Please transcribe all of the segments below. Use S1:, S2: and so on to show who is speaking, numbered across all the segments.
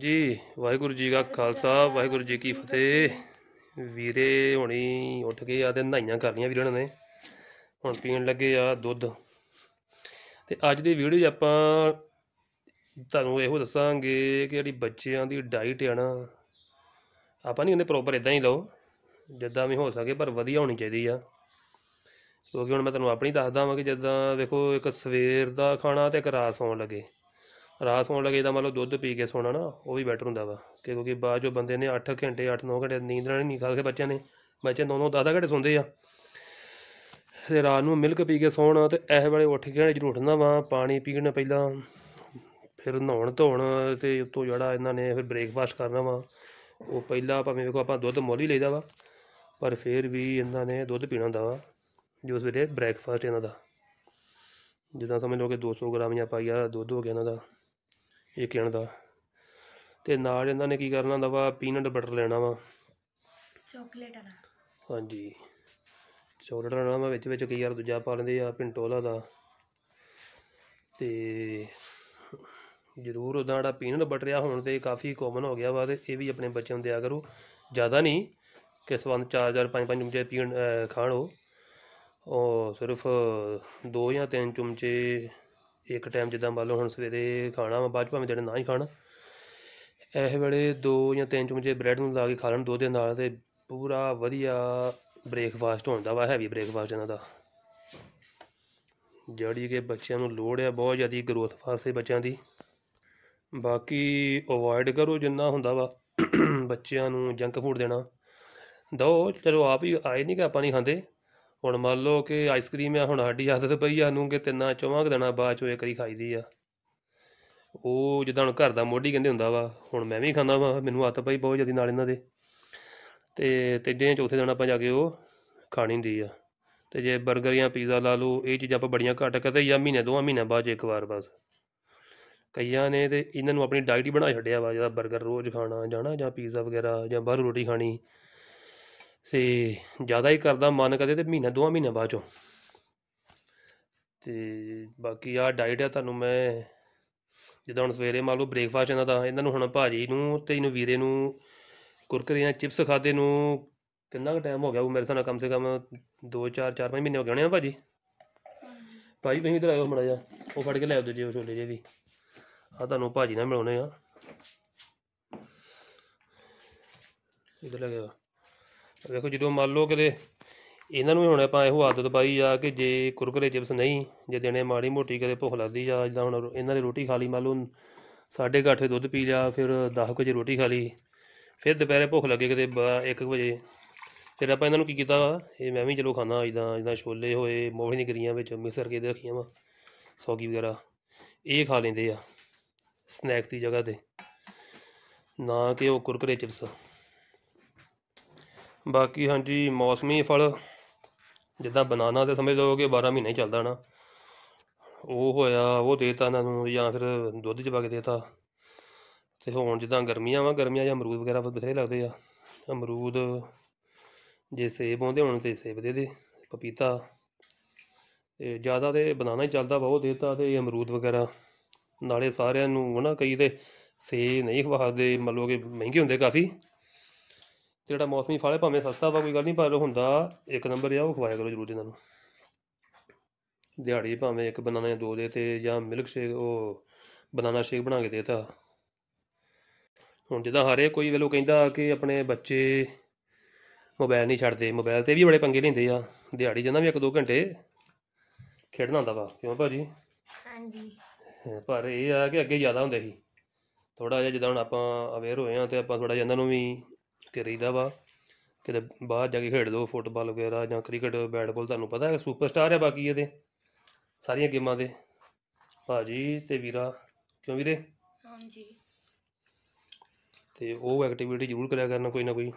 S1: ਜੀ ਵਾਹਿਗੁਰੂ ਜੀ ਕਾ ਖਾਲਸਾ ਵਾਹਿਗੁਰੂ ਜੀ ਕੀ ਫਤਿਹ ਵੀਰੇ ਹੁਣੀ ਉੱਠ ਕੇ ਆ ਤੇ ਨਹਾਈਆਂ ਕਰ ਲੀਆਂ ਵੀਰਾਂ ਨੇ ਹੁਣ ਪੀਣ ਲੱਗੇ ਆ ਦੁੱਧ ਤੇ ਅੱਜ ਦੀ ਵੀਡੀਓ 'ਚ ਆਪਾਂ ਤੁਹਾਨੂੰ ਇਹੋ ਦੱਸਾਂਗੇ ਕਿ ਜਿਹੜੀ ਬੱਚਿਆਂ ਦੀ ਡਾਈਟ ਹੈ ਨਾ ਆਪਾਂ ਨਹੀਂ ਉਹਨੇ ਪ੍ਰੋਪਰ ਇਦਾਂ ਹੀ ਲਓ ਜਿੱਦਾਂ ਵੀ ਹੋ ਸਕੇ ਪਰ ਵਧੀਆ ਹੋਣੀ ਚਾਹੀਦੀ ਆ ਕਿਉਂਕਿ ਹੁਣ ਮੈਂ ਤੁਹਾਨੂੰ ਆਪਣੀ ਦੱਸਦਾ ਹਾਂ ਕਿ ਜਿੱਦਾਂ ਵੇਖੋ ਇੱਕ ਸਵੇਰ ਦਾ ਖਾਣਾ ਤੇ ਇੱਕ ਰਾਤ ਸੌਣ ਲੱਗੇ ਰਾਤ ਸੌਣ ਲੱਗੇ ਤਾਂ ਮਤਲਬ ਦੁੱਧ ਪੀ ਕੇ ਸੋਣਾ ਨਾ ਉਹ ਵੀ ਬੈਟਰ ਹੁੰਦਾ ਵਾ ਕਿ ਕਿਉਂਕਿ ਬਾਅਦ ਜੋ ਬੰਦੇ ਨੇ 8 ਘੰਟੇ 8-9 ਘੰਟੇ ਨੀਂਦ ਨਾਲ ਨਹੀਂ ਖਾ ਕੇ ਬੱਚਿਆਂ ਨੇ ਬੱਚੇ ਦੋਨੋਂ 10-10 ਘੰਟੇ ਸੌਂਦੇ ਆ ਤੇ ਰਾਤ ਨੂੰ ਮਿਲਕ ਪੀ ਕੇ ਸੌਣਾ ਤੇ ਇਹ ਵਾਲੇ ਉੱਠ ਕੇ ਜਰੂਰ ਉੱਠਣਾ ਵਾ ਪਾਣੀ ਪੀਣਾ ਪਹਿਲਾਂ ਫਿਰ ਨਹਾਉਣ ਧੋਣ ਤੇ ਉਤੋਂ ਜਿਹੜਾ ਇਹਨਾਂ ਨੇ ਫਿਰ ਬ੍ਰੇਕਫਾਸਟ ਕਰਨਾ ਵਾ ਉਹ ਪਹਿਲਾਂ ਆਪਾਂ ਵੇਖੋ ਆਪਾਂ ਦੁੱਧ ਮੁੱਲ ਹੀ ਲੈਦਾ ਵਾ ਪਰ ਫਿਰ ਵੀ ਇਹਨਾਂ ਨੇ ਦੁੱਧ ਪੀਣਾ ਹੁੰਦਾ ਵਾ ਜੋ ਸਵੇਰੇ ਬ੍ਰੇਕਫਾਸਟ ਇਹਨਾਂ ਦਾ ਜਿੱਦਾਂ ਸਮਝ ਲਓ ਕਿ 200 ਗ੍ਰਾਮ ਜਾਂ ਪਾਈਆ ਦੁੱਧ ਹੋ ਗਿਆ ਇਹਨਾਂ ਦਾ ਇਹ ਕਹਿਣ ਦਾ ਤੇ ਨਾਲ ਇਹਨਾਂ ਨੇ ਕੀ ਕਰਨਾ ਹੁੰਦਾ ਵਾ ਪੀਨਟ ਬਟਰ ਲੈਣਾ ਵਾ ਚਾਕਲੇਟ ਵਾਲਾ ਹਾਂਜੀ ਚਾਕਲੇਟ ਵਾਲਾ ਮੈਂ ਵਿੱਚ ਵਿੱਚ ਕਈ ਯਾਰ ਦੂਜਾ ਪਾ ਲੈਂਦੇ ਆ ਪਿੰਟੋਲਾ ਦਾ ਤੇ ਜ਼ਰੂਰ ਉਹਦਾ ਜਿਹੜਾ ਪੀਨਟ ਬਟਰ ਆ ਹੁਣ ਤੇ ਕਾਫੀ ਕਾਮਨ ਹੋ ਗਿਆ ਵਾ ਤੇ ਇਹ ਵੀ ਆਪਣੇ ਬੱਚਿਆਂ ਨੂੰ ਦਿਆ ਕਰੋ ਜ਼ਿਆਦਾ ਨਹੀਂ ਕਿਸ ਵੰਦ 4000 5-5 ਚਮਚੇ ਪੀਣ ਖਾਣੋ ਉਹ ਸਿਰਫ 2 ਜਾਂ 3 ਚਮਚੇ ਇੱਕ ਟਾਈਮ ਜਿੱਦਾਂ ਮੰਨ ਲਓ ਹੁਣ ਸਵੇਰੇ ਖਾਣਾ ਵਾ ਬਾਅਦ ਭਾਵੇਂ ਦਿਨ ਨਾ ਹੀ ਖਾਣਾ ਇਹ ਵੇਲੇ ਦੋ ਜਾਂ ਤਿੰਨ ਚਮਚੇ ਬ੍ਰੈਡ ਨੂੰ ਲਾ ਕੇ ਖਾ ਲੈਣ ਦੁੱਧ ਦੇ ਨਾਲ ਤੇ ਪੂਰਾ ਵਧੀਆ ਬ੍ਰੇਕਫਾਸਟ ਹੁੰਦਾ ਵਾ ਹੈਵੀ ਬ੍ਰੇਕਫਾਸਟ ਇਹਨਾਂ ਦਾ ਜਿਹੜੀ ਕਿ ਬੱਚਿਆਂ ਨੂੰ ਲੋੜ ਆ ਬਹੁਤ ਜ਼ਿਆਦੀ ਗਰੋਥ ਵਾਸਤੇ ਬੱਚਿਆਂ ਦੀ ਬਾਕੀ ਅਵੋਇਡ ਕਰੋ ਜਿੰਨਾ ਹੁੰਦਾ ਵਾ ਬੱਚਿਆਂ ਨੂੰ ਜੰਕ ਫੂਡ ਦੇਣਾ ਦੋ ਚਲੋ ਆਪ ਹੀ ਆਏ ਨਹੀਂ ਕਿ ਆਪਾਂ ਨਹੀਂ ਖਾਂਦੇ ਹੁਣ ਮੰਨ ਲਓ ਕਿ ਆਈਸਕ੍ਰੀਮ ਆ ਹੁਣ ਸਾਡੀ ਆਦਤ ਪਈ ਆ ਨੂੰ ਕਿ ਤਿੰਨਾਂ ਚੌਵਾਂ ਕ ਦਿਨਾਂ ਬਾਅਦ ਚੋ ਇੱਕ ਵਾਰੀ ਖਾਈਦੀ ਆ ਉਹ ਜਿੱਦਾਂ ਹੁਣ ਘਰ ਦਾ ਮੋਢੀ ਕਹਿੰਦੇ ਹੁੰਦਾ ਵਾ ਹੁਣ ਮੈਂ ਵੀ ਖਾਂਦਾ ਵਾ ਮੈਨੂੰ ਆਦਤ ਪਈ ਬਹੁਤ ਜਲਦੀ ਨਾਲ ਇਹਨਾਂ ਦੇ ਤੇ ਤੀਜੇ ਚੌਥੇ ਦਿਨ ਆਪਾਂ ਜਾ ਕੇ ਉਹ ਖਾਣੀ ਹੁੰਦੀ ਆ ਤੇ ਜੇ 버ਗਰ ਜਾਂ ਪੀਜ਼ਾ ਲਾ ਲਓ ਇਹ ਚੀਜ਼ਾਂ ਆਪਾਂ ਬੜੀਆਂ ਘੱਟ ਕਰਦੇ ਜਾਂ ਮਹੀਨੇ ਦੋਵਾਂ ਮਹੀਨੇ ਬਾਅਦ ਇੱਕ ਵਾਰ ਬਸ ਕਈਆਂ ਨੇ ਤੇ ਇਹਨਾਂ ਨੂੰ ਆਪਣੀ ਡਾਈਟ ਹੀ ਬਣਾ ਛੱਡਿਆ ਵਾ ਜਿਹੜਾ 버ਗਰ ਰੋਜ਼ ਖਾਣਾ ਜਾਣਾ ਜਾਂ ਪੀਜ਼ਾ ਵਗੈਰਾ ਜਾਂ ਬਾਹਰ ਰੋਟੀ ਖਾਣੀ ਤੇ ਜ਼ਿਆਦਾ ਹੀ ਕਰਦਾ ਮਨ ਕਦੇ ਤੇ ਮਹੀਨਾ ਦੋਵਾਂ ਮਹੀਨਾ ਬਾਅਦ ਚੋਂ ਤੇ ਬਾਕੀ ਆ ਡਾਈਟ ਆ ਤੁਹਾਨੂੰ ਮੈਂ ਜਦੋਂ ਹੁਣ ਸਵੇਰੇ ਮੰਨ ਲਓ ਬ੍ਰੇਕਫਾਸਟ ਇਹਨਾਂ ਦਾ ਇਹਨਾਂ ਨੂੰ ਹੁਣ ਭਾਜੀ ਨੂੰ ਤੇ ਇਹਨੂੰ ਵੀਰੇ ਨੂੰ ਜਾਂ ਚਿਪਸ ਖਾਦੇ ਨੂੰ ਕਿੰਨਾ ਕੁ ਟਾਈਮ ਹੋ ਗਿਆ ਉਹ ਮੇਰੇ ਨਾਲ ਕਮ ਸੇ ਕਮ 2 4 4 5 ਮਹੀਨੇ ਹੋ ਗਏ ਹੋਣੇ ਆ ਭਾਜੀ ਭਾਜੀ ਤੁਸੀਂ ਇਧਰ ਆਇਓ ਮੜਾ ਜਾ ਉਹ ਫੜ ਕੇ ਲੈ ਆਉਂਦੇ ਜੀ ਉਹ ਛੋਲੇ ਜੇ ਵੀ ਆ ਤੁਹਾਨੂੰ ਭਾਜੀ ਨਾਲ ਮਿਲਾਉਣੇ ਆ ਇਧਰ ਲੱਗਿਆ ਦੇਖੋ ਜਦੋਂ ਮੰਨ ਲਓ ਕਿਤੇ ਇਹਨਾਂ ਨੂੰ ਹੁਣ ਆਪਾਂ ਇਹੋ ਆਦਤ ਪਾਈ ਆ ਕਿ ਜੇ ਕੁਰਕਰੇ ਚਿਪਸ ਨਹੀਂ ਜੇ ਦੇਣੇ ਮਾੜੀ ਮੋਟੀ ਕਦੇ ਭੁੱਖ ਲੱਗਦੀ ਆ ਜਿੱਦਾਂ ਹੁਣ ਇਹਨਾਂ ਨੇ ਰੋਟੀ ਖਾ ਲਈ ਮੰਨ ਲਓ ਸਾਢੇ ਘਾਟੇ ਦੁੱਧ ਪੀ ਲਿਆ ਫਿਰ 10 ਵਜੇ ਰੋਟੀ ਖਾ ਲਈ ਫਿਰ ਦੁਪਹਿਰੇ ਭੁੱਖ ਲੱਗੇ ਕਿਤੇ 1 ਵਜੇ ਫਿਰ ਆਪਾਂ ਇਹਨਾਂ ਨੂੰ ਕੀ ਕੀਤਾ ਇਹ ਮੈਂ ਵੀ ਚਲੋ ਖਾਣਾ ਇਦਾਂ ਜਿੱਦਾਂ ਛੋਲੇ ਹੋਏ ਮੋਹਣੀ ਗਰੀਆਂ ਵਿੱਚ ਮਿਕਸ ਕਰਕੇ ਦੇ ਰੱਖੀਆਂ ਵਾ ਸੌਗੀ ਵਗੈਰਾ ਇਹ ਖਾ ਲੈਂਦੇ ਆ ਸਨੈਕਸ ਦੀ ਜਗ੍ਹਾ ਤੇ ਨਾ ਕਿ ਉਹ ਕੁਰਕਰੇ ਚਿਪਸ ਬਾਕੀ ਹਾਂਜੀ ਮੌਸਮੀ ਫਲ ਜਿੱਦਾਂ ਬਨਾਨਾ ਤੇ ਸਮਝ ਲਓ ਕਿ 12 ਮਹੀਨੇ ਚੱਲਦਾ ਨਾ ਉਹ ਹੋਇਆ ਉਹ ਦੇਤਾ ਇਹਨਾਂ ਨੂੰ ਜਾਂ ਫਿਰ ਦੁੱਧ ਚ ਪਾ ਕੇ ਦੇਤਾ ਤੇ ਹੁਣ ਜਿੱਦਾਂ ਗਰਮੀਆਂ ਵਾ ਗਰਮੀਆਂ ਜਾਂ ਅਮਰੂਦ ਵਗੈਰਾ ਬਥੇਰੇ ਲੱਗਦੇ ਆ ਅਮਰੂਦ ਜੇ ਸੇਬ ਆਉਂਦੇ ਹੁਣ ਤੇ ਸੇਬ ਦੇ ਦੇ ਪਪੀਤਾ ਤੇ ਜ਼ਿਆਦਾ ਤੇ ਬਨਾਨਾ ਹੀ ਚੱਲਦਾ ਬਹੁਤ ਦੇਤਾ ਤੇ ਅਮਰੂਦ ਵਗੈਰਾ ਨਾਲੇ ਸਾਰਿਆਂ ਨੂੰ ਹਨਾ ਕਈ ਤੇ ਸੇ ਨਹੀਂ ਖਵਾਦੇ ਮਤਲਬ ਕਿ ਮਹਿੰਗੇ ਹੁੰਦੇ ਕਾਫੀ ਤੇ ਜਿਹੜਾ ਮੌਸਮੀ ਫਲ ਹੈ ਭਾਵੇਂ ਸਸਤਾ ਵਾ ਕੋਈ ਗੱਲ ਨਹੀਂ ਪਰ ਹੁੰਦਾ ਇੱਕ ਨੰਬਰ ਆ ਉਹ ਖਵਾਇਆ ਕਰੋ ਜ਼ਰੂਰ ਇਹਨਾਂ ਨੂੰ ਦਿਹਾੜੀ ਭਾਵੇਂ ਇੱਕ ਬਨਾਨਾ ਜਾਂ ਦੋ ਦੇ ਤੇ ਜਾਂ ਮਿਲਕ ਸ਼ੇਕ ਉਹ ਬਨਾਨਾ ਸ਼ੇਕ ਬਣਾ ਕੇ ਦੇਤਾ ਹੁਣ ਜਿੱਦਾਂ ਹਰੇ ਕੋਈ ਵੇਲੋ ਕਹਿੰਦਾ ਕਿ ਆਪਣੇ ਬੱਚੇ ਮੋਬਾਈਲ ਨਹੀਂ ਛੱਡਦੇ ਮੋਬਾਈਲ ਤੇ ਵੀ ਬੜੇ ਪੰਗੇ ਲੈਂਦੇ ਆ ਦਿਹਾੜੀ ਜਾਂਦਾ ਵੀ ਇੱਕ ਦੋ ਘੰਟੇ ਖੇਡਣਾ ਹੁੰਦਾ ਵਾ ਕਿਉਂ ਭਾਜੀ ਹਾਂਜੀ ਪਰ ਇਹ ਆ ਕਿ ਅੱਗੇ ਜ਼ਿਆਦਾ ਹੁੰਦੇ ਸੀ ਥੋੜਾ ਜਿਹਾ ਜਦੋਂ ਹੁਣ ਆਪਾਂ ਅਵੇਅਰ ਹੋਏ ਆ ਤੇ ਆਪਾਂ ਥੋੜਾ ਜਿਹਾ ਇਹਨਾਂ ਨੂੰ ਵੀ ਕੇ ਰਹੀਦਾ ਵਾ ਕਿਤੇ ਬਾਹਰ ਜਾ ਕੇ ਖੇਡ ਲਓ ਫੁੱਟਬਾਲ ਵਗੈਰਾ ਜਾਂ ਕ੍ਰਿਕਟ ਬੈਟਬਾਲ ਤੁਹਾਨੂੰ ਪਤਾ ਹੈ ਸੁਪਰਸਟਾਰ ਹੈ ਬਾਕੀ ਇਹਦੇ ਸਾਰੀਆਂ ਗੇਮਾਂ ਦੇ ਭਾਜੀ ਤੇ ਵੀਰਾ ਕਿਉਂ ਵੀਰੇ ਹਾਂਜੀ ਤੇ ਉਹ ਐਕਟੀਵਿਟੀ ਜ਼ਰੂਰ ਕਰਿਆ ਕਰਨਾ ਕੋਈ ਨਾ ਕੋਈ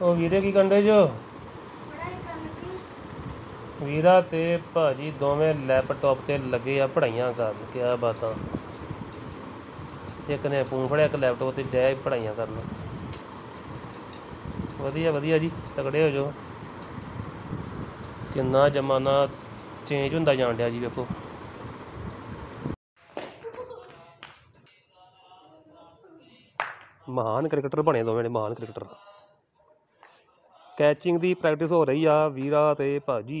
S1: ਉਹ ਵੀਰੇ ਕੀ ਕੰਡੇ ਜੋ ਵੀਰਾ ਤੇ ਭਾਜੀ ਦੋਵੇਂ ਲੈਪਟਾਪ ਤੇ ਲੱਗੇ ਆ ਪੜਾਈਆਂ ਕਰਨ ਕਿਆ ਬਾਤਾਂ ਇੱਕ ਨੇ ਫੋਨ ਫੜਿਆ ਇੱਕ ਲੈਪਟਾਪ ਤੇ ਡੈ ਪੜਾਈਆਂ ਕਰਨ ਵਧੀਆ ਵਧੀਆ ਜੀ ਤਗੜੇ ਹੋ ਜੋ ਕਿੰਨਾ ਜ਼ਮਾਨਾ ਚੇਂਜ ਹੁੰਦਾ ਜਾਣ ਡਿਆ ਜੀ ਵੇਖੋ ਮਹਾਨ ਕ੍ਰਿਕਟਰ ਬਣੇ ਦੋਵੇਂ ਨੇ ਮਹਾਨ ਕ੍ਰਿਕਟਰ ਕੈਚਿੰਗ ਦੀ ਪ੍ਰੈਕਟਿਸ ਹੋ ਰਹੀ ਆ ਵੀਰਾ ਤੇ ਭਾਜੀ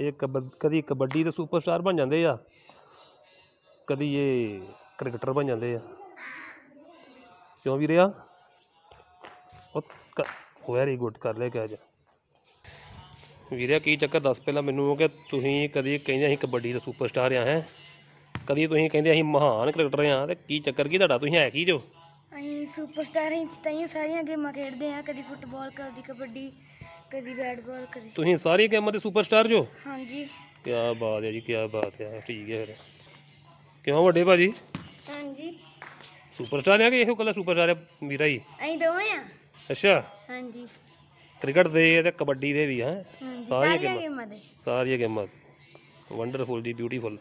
S1: ਇਹ ਕਦੀ ਕਬੱਡੀ ਦੇ ਸੁਪਰਸਟਾਰ ਬਣ ਜਾਂਦੇ ਆ ਕਦੀ ਇਹ ਕ੍ਰਿਕਟਰ ਬਣ ਜਾਂਦੇ ਆ ਕਿਉਂ ਵੀਰੇ ਆ ਉਹ ਵੈਰੀ ਗੁੱਡ ਕਰ ਲਿਆ ਕਹਿ ਜਾ ਵੀਰੇ ਕੀ ਚੱਕਰ ਦੱਸ ਪਹਿਲਾਂ ਮੈਨੂੰ ਕਿ ਤੁਸੀਂ ਕਦੀ ਕਹਿੰਦੇ ਅਸੀਂ ਕਬੱਡੀ ਦਾ ਸੁਪਰਸਟਾਰ ਆ ਹੈ ਕਦੀ ਤੁਸੀਂ ਕਹਿੰਦੇ ਅਸੀਂ ਮਹਾਨ ਕ੍ਰਿਕਟਰ ਆ ਤੇ ਕੀ ਚੱਕਰ ਕੀ ਤੁਹਾਡਾ ਤੁਸੀਂ ਹੈ ਕੀ ਜੋ ਅਸੀਂ ਸੁਪਰਸਟਾਰ ਹੀ ਤਾਂ ਸਾਰੀਆਂ ਗੇਮਾਂ ਖੇਡਦੇ ਆ ਕਦੀ ਫੁੱਟਬਾਲ ਕਦੀ ਕਬੱਡੀ ਕਦੀ ਬੈਟਬਾਲ ਕਦੀ ਤੁਸੀਂ ਸਾਰੀਆਂ ਗੇਮਾਂ ਦੇ ਸੁਪਰਸਟਾਰ ਜੋ ਹਾਂਜੀ ਕੀ ਬਾਤ ਹੈ ਜੀ ਕੀ ਬਾਤ ਹੈ ਠੀਕ ਹੈ ਫਿਰ ਕਿਉਂ ਵੱਡੇ ਭਾਜੀ ਹਾਂਜੀ ਸੁਪਰਸਟਾਰ ਆ ਕਿ ਇਹੋ ਕੱਲਾ ਸੁਪਰਸਟਾਰ ਆ ਮੀਰਾ ਹੀ ਅਸੀਂ ਦੋਵੇਂ ਆ ਅੱਛਾ ਹਾਂਜੀ ਕ੍ਰਿਕਟ ਦੇ ਤੇ ਕਬੱਡੀ ਦੇ ਵੀ ਹੈ ਸਾਰੀਆਂ ਗੇਮਾਂ ਦੇ ਸਾਰੀਆਂ ਗੇਮਾਂ ਵੰਡਰਫੁਲ ਜੀ ਬਿਊਟੀਫੁਲ